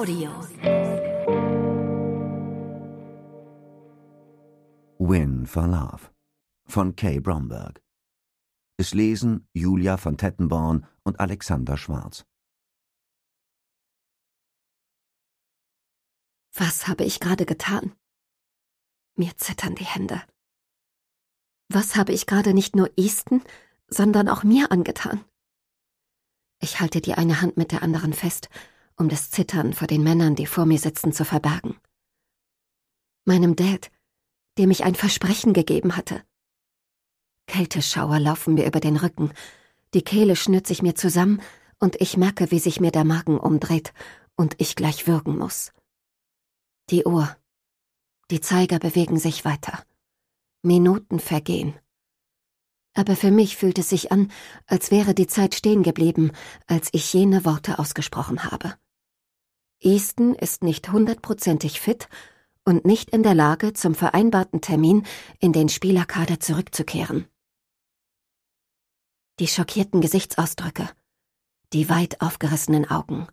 Audio. Win for Love von Kay Bromberg. Es lesen Julia von Tettenborn und Alexander Schwarz. Was habe ich gerade getan? Mir zittern die Hände. Was habe ich gerade nicht nur Easton, sondern auch mir angetan? Ich halte die eine Hand mit der anderen fest um das Zittern vor den Männern, die vor mir sitzen, zu verbergen. Meinem Dad, dem ich ein Versprechen gegeben hatte. Kälteschauer laufen mir über den Rücken, die Kehle schnürt sich mir zusammen und ich merke, wie sich mir der Magen umdreht und ich gleich würgen muss. Die Uhr. Die Zeiger bewegen sich weiter. Minuten vergehen. Aber für mich fühlt es sich an, als wäre die Zeit stehen geblieben, als ich jene Worte ausgesprochen habe. Easton ist nicht hundertprozentig fit und nicht in der Lage, zum vereinbarten Termin in den Spielerkader zurückzukehren. Die schockierten Gesichtsausdrücke, die weit aufgerissenen Augen.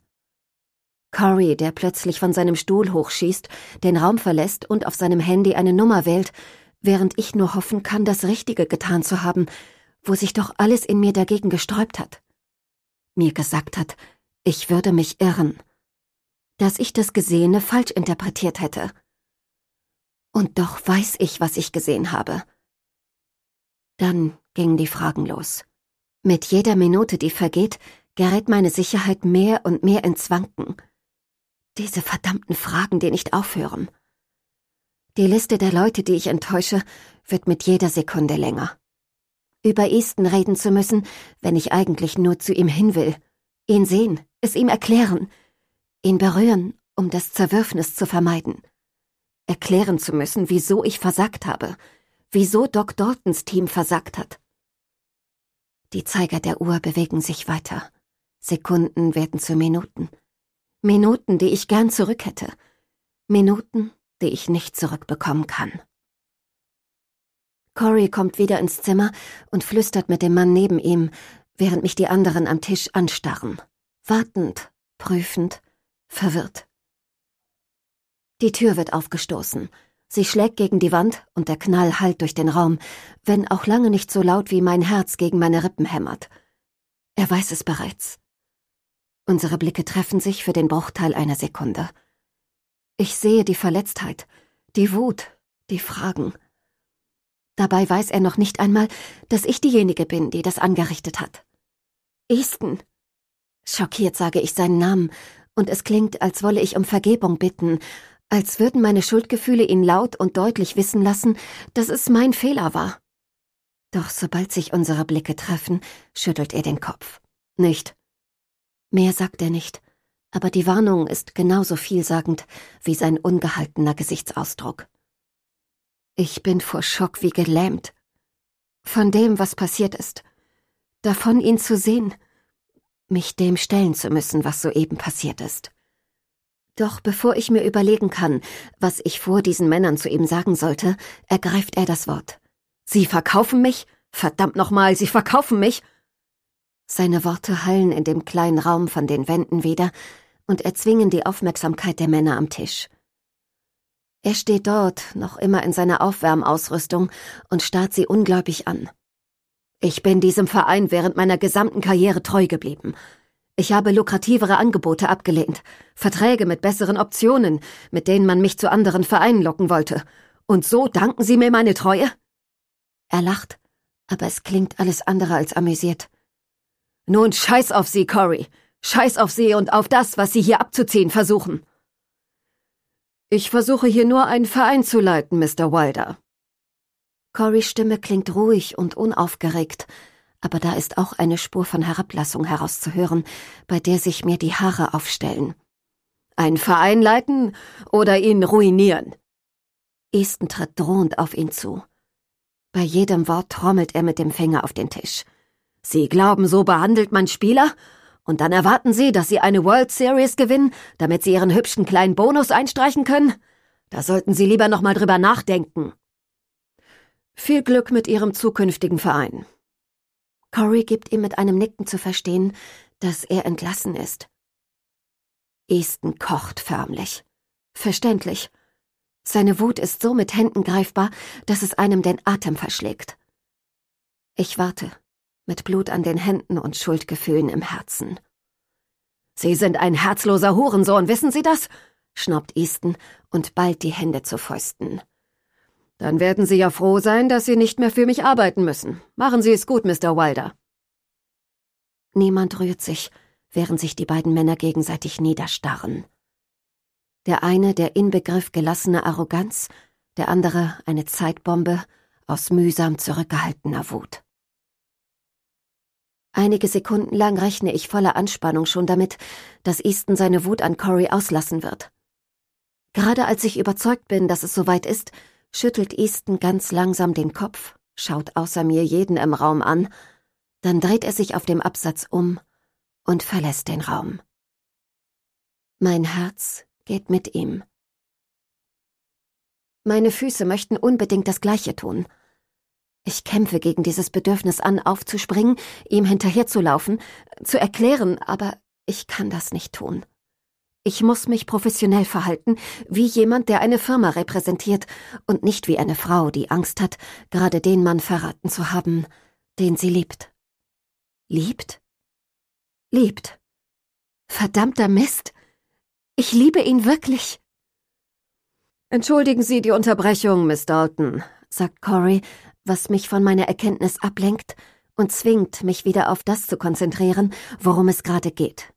Corey, der plötzlich von seinem Stuhl hochschießt, den Raum verlässt und auf seinem Handy eine Nummer wählt, während ich nur hoffen kann, das Richtige getan zu haben, wo sich doch alles in mir dagegen gesträubt hat. Mir gesagt hat, ich würde mich irren dass ich das Gesehene falsch interpretiert hätte. Und doch weiß ich, was ich gesehen habe. Dann gingen die Fragen los. Mit jeder Minute, die vergeht, gerät meine Sicherheit mehr und mehr ins Wanken. Diese verdammten Fragen, die nicht aufhören. Die Liste der Leute, die ich enttäusche, wird mit jeder Sekunde länger. Über Easton reden zu müssen, wenn ich eigentlich nur zu ihm hin will. Ihn sehen, es ihm erklären, ihn berühren, um das Zerwürfnis zu vermeiden, erklären zu müssen, wieso ich versagt habe, wieso Doc Daltons Team versagt hat. Die Zeiger der Uhr bewegen sich weiter. Sekunden werden zu Minuten. Minuten, die ich gern zurück hätte. Minuten, die ich nicht zurückbekommen kann. Cory kommt wieder ins Zimmer und flüstert mit dem Mann neben ihm, während mich die anderen am Tisch anstarren. Wartend, prüfend, verwirrt. Die Tür wird aufgestoßen. Sie schlägt gegen die Wand und der Knall hallt durch den Raum, wenn auch lange nicht so laut wie mein Herz gegen meine Rippen hämmert. Er weiß es bereits. Unsere Blicke treffen sich für den Bruchteil einer Sekunde. Ich sehe die Verletztheit, die Wut, die Fragen. Dabei weiß er noch nicht einmal, dass ich diejenige bin, die das angerichtet hat. Easton. Schockiert sage ich seinen Namen und es klingt, als wolle ich um Vergebung bitten, als würden meine Schuldgefühle ihn laut und deutlich wissen lassen, dass es mein Fehler war. Doch sobald sich unsere Blicke treffen, schüttelt er den Kopf. Nicht. Mehr sagt er nicht, aber die Warnung ist genauso vielsagend wie sein ungehaltener Gesichtsausdruck. Ich bin vor Schock wie gelähmt. Von dem, was passiert ist. Davon ihn zu sehen, mich dem stellen zu müssen, was soeben passiert ist. Doch bevor ich mir überlegen kann, was ich vor diesen Männern zu ihm sagen sollte, ergreift er das Wort. Sie verkaufen mich? Verdammt nochmal, Sie verkaufen mich! Seine Worte hallen in dem kleinen Raum von den Wänden wieder und erzwingen die Aufmerksamkeit der Männer am Tisch. Er steht dort, noch immer in seiner Aufwärmausrüstung, und starrt sie ungläubig an. Ich bin diesem Verein während meiner gesamten Karriere treu geblieben. Ich habe lukrativere Angebote abgelehnt, Verträge mit besseren Optionen, mit denen man mich zu anderen Vereinen locken wollte. Und so danken Sie mir meine Treue? Er lacht, aber es klingt alles andere als amüsiert. Nun scheiß auf Sie, Cory. Scheiß auf Sie und auf das, was Sie hier abzuziehen versuchen. Ich versuche hier nur einen Verein zu leiten, Mr. Wilder, Corys Stimme klingt ruhig und unaufgeregt, aber da ist auch eine Spur von Herablassung herauszuhören, bei der sich mir die Haare aufstellen. Ein Verein leiten oder ihn ruinieren? Easton tritt drohend auf ihn zu. Bei jedem Wort trommelt er mit dem Finger auf den Tisch. Sie glauben, so behandelt man Spieler? Und dann erwarten Sie, dass Sie eine World Series gewinnen, damit Sie Ihren hübschen kleinen Bonus einstreichen können? Da sollten Sie lieber nochmal drüber nachdenken. Viel Glück mit Ihrem zukünftigen Verein. Corey gibt ihm mit einem Nicken zu verstehen, dass er entlassen ist. Easton kocht förmlich. Verständlich. Seine Wut ist so mit Händen greifbar, dass es einem den Atem verschlägt. Ich warte, mit Blut an den Händen und Schuldgefühlen im Herzen. Sie sind ein herzloser Hurensohn, wissen Sie das? schnaubt Easton und ballt die Hände zu Fäusten. Dann werden Sie ja froh sein, dass Sie nicht mehr für mich arbeiten müssen. Machen Sie es gut, Mr. Wilder. Niemand rührt sich, während sich die beiden Männer gegenseitig niederstarren. Der eine der Inbegriff gelassener Arroganz, der andere eine Zeitbombe aus mühsam zurückgehaltener Wut. Einige Sekunden lang rechne ich voller Anspannung schon damit, dass Easton seine Wut an Corey auslassen wird. Gerade als ich überzeugt bin, dass es soweit ist, schüttelt Easton ganz langsam den Kopf, schaut außer mir jeden im Raum an, dann dreht er sich auf dem Absatz um und verlässt den Raum. Mein Herz geht mit ihm. Meine Füße möchten unbedingt das Gleiche tun. Ich kämpfe gegen dieses Bedürfnis an, aufzuspringen, ihm hinterherzulaufen, zu erklären, aber ich kann das nicht tun. Ich muss mich professionell verhalten, wie jemand, der eine Firma repräsentiert, und nicht wie eine Frau, die Angst hat, gerade den Mann verraten zu haben, den sie liebt. Liebt? Liebt. Verdammter Mist. Ich liebe ihn wirklich. Entschuldigen Sie die Unterbrechung, Miss Dalton, sagt Corey, was mich von meiner Erkenntnis ablenkt und zwingt, mich wieder auf das zu konzentrieren, worum es gerade geht.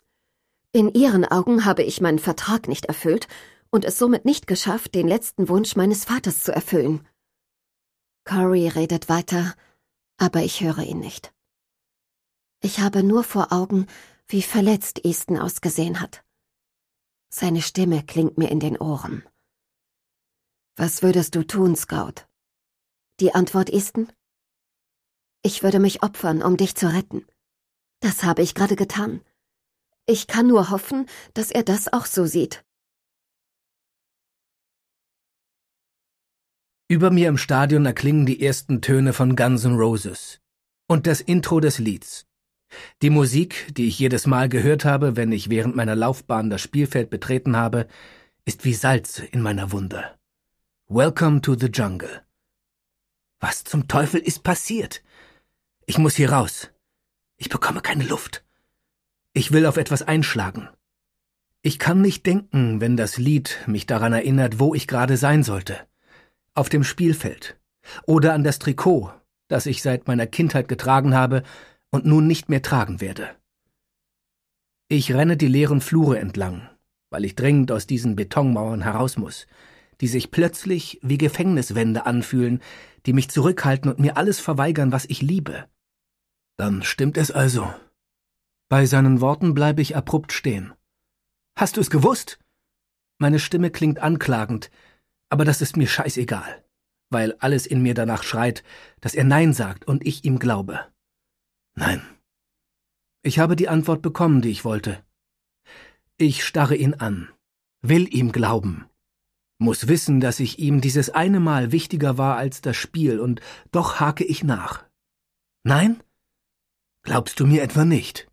In ihren Augen habe ich meinen Vertrag nicht erfüllt und es somit nicht geschafft, den letzten Wunsch meines Vaters zu erfüllen. Corey redet weiter, aber ich höre ihn nicht. Ich habe nur vor Augen, wie verletzt Easton ausgesehen hat. Seine Stimme klingt mir in den Ohren. Was würdest du tun, Scout? Die Antwort, Easton? Ich würde mich opfern, um dich zu retten. Das habe ich gerade getan. Ich kann nur hoffen, dass er das auch so sieht. Über mir im Stadion erklingen die ersten Töne von Guns N' Roses und das Intro des Lieds. Die Musik, die ich jedes Mal gehört habe, wenn ich während meiner Laufbahn das Spielfeld betreten habe, ist wie Salz in meiner Wunde. Welcome to the Jungle. Was zum Teufel ist passiert? Ich muss hier raus. Ich bekomme keine Luft. Ich will auf etwas einschlagen. Ich kann nicht denken, wenn das Lied mich daran erinnert, wo ich gerade sein sollte. Auf dem Spielfeld. Oder an das Trikot, das ich seit meiner Kindheit getragen habe und nun nicht mehr tragen werde. Ich renne die leeren Flure entlang, weil ich dringend aus diesen Betonmauern heraus muss, die sich plötzlich wie Gefängniswände anfühlen, die mich zurückhalten und mir alles verweigern, was ich liebe. Dann stimmt es also, bei seinen Worten bleibe ich abrupt stehen. Hast du es gewusst? Meine Stimme klingt anklagend, aber das ist mir scheißegal, weil alles in mir danach schreit, dass er Nein sagt und ich ihm glaube. Nein. Ich habe die Antwort bekommen, die ich wollte. Ich starre ihn an, will ihm glauben, muss wissen, dass ich ihm dieses eine Mal wichtiger war als das Spiel, und doch hake ich nach. Nein? Glaubst du mir etwa nicht?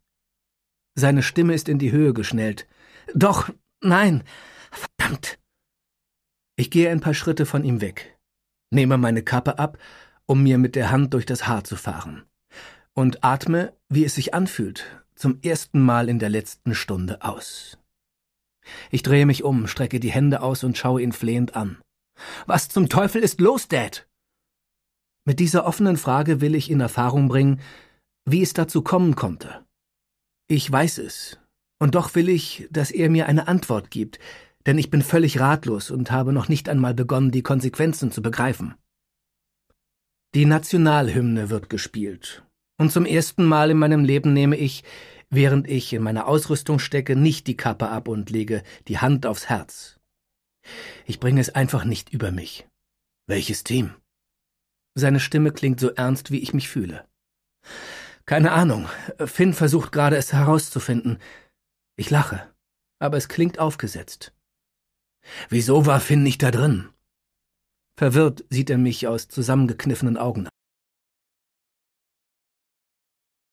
Seine Stimme ist in die Höhe geschnellt. Doch, nein, verdammt. Ich gehe ein paar Schritte von ihm weg, nehme meine Kappe ab, um mir mit der Hand durch das Haar zu fahren, und atme, wie es sich anfühlt, zum ersten Mal in der letzten Stunde aus. Ich drehe mich um, strecke die Hände aus und schaue ihn flehend an. Was zum Teufel ist los, Dad? Mit dieser offenen Frage will ich in Erfahrung bringen, wie es dazu kommen konnte. Ich weiß es. Und doch will ich, dass er mir eine Antwort gibt, denn ich bin völlig ratlos und habe noch nicht einmal begonnen, die Konsequenzen zu begreifen. Die Nationalhymne wird gespielt. Und zum ersten Mal in meinem Leben nehme ich, während ich in meiner Ausrüstung stecke, nicht die Kappe ab und lege die Hand aufs Herz. Ich bringe es einfach nicht über mich. Welches Team? Seine Stimme klingt so ernst, wie ich mich fühle. Keine Ahnung. Finn versucht gerade es herauszufinden. Ich lache, aber es klingt aufgesetzt. Wieso war Finn nicht da drin? Verwirrt sieht er mich aus zusammengekniffenen Augen